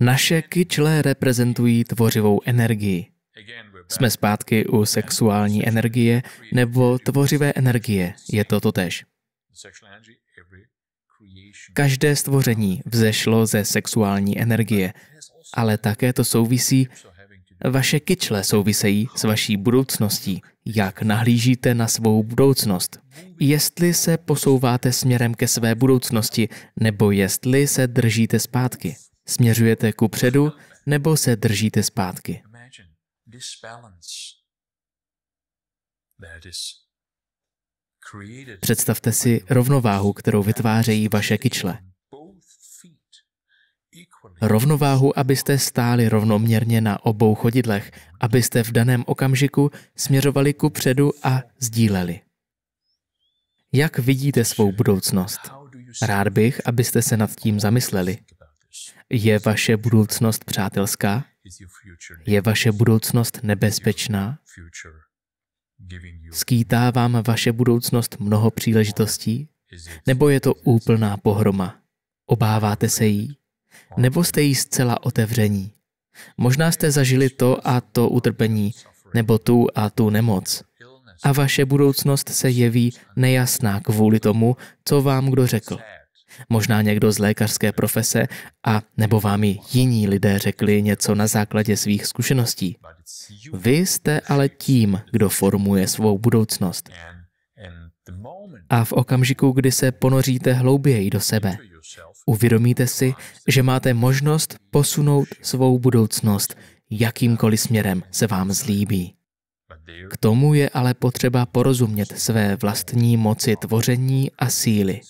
Naše kyčle reprezentují tvořivou energii. Jsme zpátky u sexuální energie nebo tvořivé energie. Je to totéž. Každé stvoření vzešlo ze sexuální energie, ale také to souvisí vaše kyčle souvisejí s vaší budoucností. Jak nahlížíte na svou budoucnost? Jestli se posouváte směrem ke své budoucnosti, nebo jestli se držíte zpátky? Směřujete ku předu, nebo se držíte zpátky? Představte si rovnováhu, kterou vytvářejí vaše kyčle rovnováhu, abyste stáli rovnoměrně na obou chodidlech, abyste v daném okamžiku směřovali ku předu a sdíleli. Jak vidíte svou budoucnost? Rád bych, abyste se nad tím zamysleli. Je vaše budoucnost přátelská? Je vaše budoucnost nebezpečná? Skýtá vám vaše budoucnost mnoho příležitostí? Nebo je to úplná pohroma? Obáváte se jí? nebo jste jí zcela otevření. Možná jste zažili to a to utrpení, nebo tu a tu nemoc. A vaše budoucnost se jeví nejasná kvůli tomu, co vám kdo řekl. Možná někdo z lékařské profese a nebo vám i jiní lidé řekli něco na základě svých zkušeností. Vy jste ale tím, kdo formuje svou budoucnost. A v okamžiku, kdy se ponoříte hlouběji do sebe, Uvědomíte si, že máte možnost posunout svou budoucnost jakýmkoliv směrem se vám zlíbí. K tomu je ale potřeba porozumět své vlastní moci tvoření a síly.